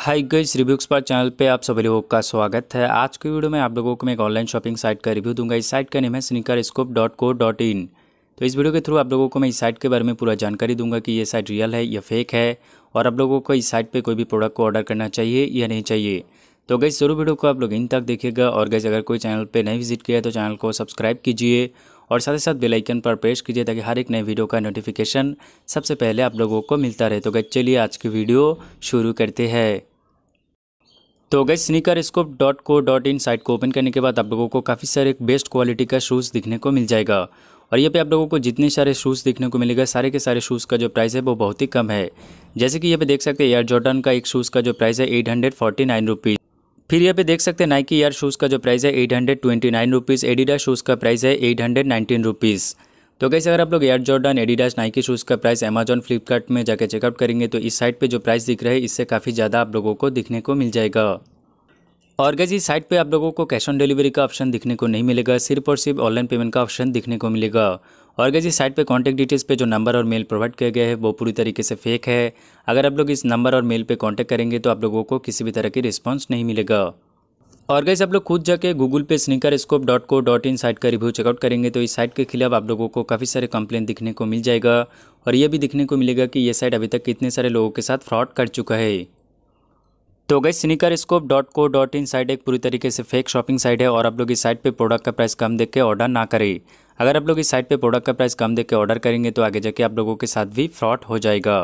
हाय गईस रिव्यूक्स पर चैनल पे आप सभी लोगों का स्वागत है आज की वीडियो में आप लोगों को मैं एक ऑनलाइन शॉपिंग साइट का रिव्यू दूंगा इस साइट का नेम है sneaker scope dot co dot in तो इस वीडियो के थ्रू आप लोगों को मैं इस साइट के बारे में पूरा जानकारी दूंगा कि ये साइट रियल है या फेक है और आप लोगों को इस साइट पर कोई भी प्रोडक्ट को ऑर्डर करना चाहिए या नहीं चाहिए तो गई जरूर वीडियो को आप लोग इन तक देखिएगा और गैस अगर कोई चैनल पर नहीं विजिट किया है तो चैनल को सब्सक्राइब कीजिए और साथ ही साथ बेल आइकन पर प्रेस कीजिए ताकि हर एक नए वीडियो का नोटिफिकेशन सबसे पहले आप लोगों को मिलता रहे तो गए चलिए आज की वीडियो शुरू करते हैं तो गई sneaker scope dot co dot in site को ओपन करने के बाद आप लोगों को काफ़ी सारे बेस्ट क्वालिटी का शूज़ दिखने को मिल जाएगा और यहाँ पे आप लोगों को जितने सारे शूज़ देखने को मिलेगा सारे के सारे शूज़ का जो प्राइस है वो बहुत ही कम है जैसे कि यहाँ पे देख सकते हैं एयर जॉर्डन का एक शूज़ का जो प्राइस है eight hundred forty nine rupees फिर यहाँ पे देख सकते हैं नाइकी यार शूज़ का जो प्राइस है eight hundred twenty nine rupees Adidas shoes का प्राइस है एट हंड्रेड नाइनटीन रुपीज़ तो कैसे अगर आप लोग Air Jordan Adidas Nike shoes का प्राइस अमेजॉन फ्लिपकार्ट में जाकर चेकआउट करेंगे तो इस साइट पे जो प्राइस दिख रहा है इससे काफ़ी ज़्यादा आप लोगों को दिखने को मिल जाएगा और गैस इस साइट पे आप लोगों को कैश ऑन डिलीवरी का ऑप्शन दिखने को नहीं मिलेगा सिर्फ और सिर्फ ऑनलाइन पेमेंट का ऑप्शन दिखने को मिलेगा और गैस इस साइट पे कॉन्टैक्ट डिटेल्स पे जो नंबर और मेल प्रोवाइड किया गया है वो पूरी तरीके से फेक है अगर आप लोग इस नंबर और मेल पे कॉन्टैक्ट करेंगे तो आप लोगों को किसी भी तरह की रिस्पॉन्स नहीं मिलेगा और गैस आप लोग खुद जाके गूगल पे sneaker scope dot co dot in site का रिव्यू चेकआउट करेंगे तो इस साइट के खिलाफ आप लोगों को काफ़ी सारे कंप्लेन दिखने को मिल जाएगा और ये भी दिखने को मिलेगा कि ये साइट अभी तक कितने सारे लोगों के साथ फ्रॉड कर चुका है तो गई sneaker scope dot co dot in site एक पूरी तरीके से फेक शॉपिंग साइट है और आप लोग इस साइट पे प्रोडक्ट का प्राइस कम देख के ऑर्डर ना करें अगर आप लोग इस साइट पे प्रोडक्ट का प्राइस कम देख के ऑर्डर करेंगे तो आगे जाके आप लोगों के साथ भी फ्रॉड हो जाएगा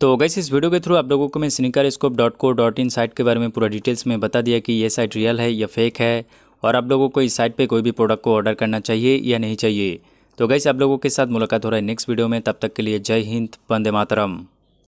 तो गैस इस वीडियो के थ्रू आप लोगों को मैं sneaker scope dot co dot in site के बारे में पूरा डिटेल्स में बता दिया कि ये साइट रियल है या फेक है और आप लोगों को इस साइट पर कोई भी प्रोडक्ट को ऑर्डर करना चाहिए या नहीं चाहिए तो गैस आप लोगों के साथ मुलाकात हो रहा है नेक्स्ट वीडियो में तब तक के लिए जय हिंद वंदे मातरम